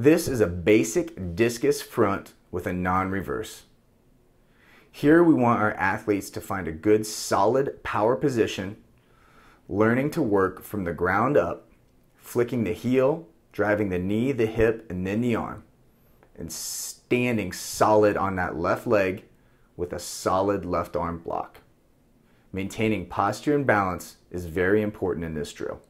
This is a basic discus front with a non-reverse. Here we want our athletes to find a good solid power position, learning to work from the ground up, flicking the heel, driving the knee, the hip, and then the arm, and standing solid on that left leg with a solid left arm block. Maintaining posture and balance is very important in this drill.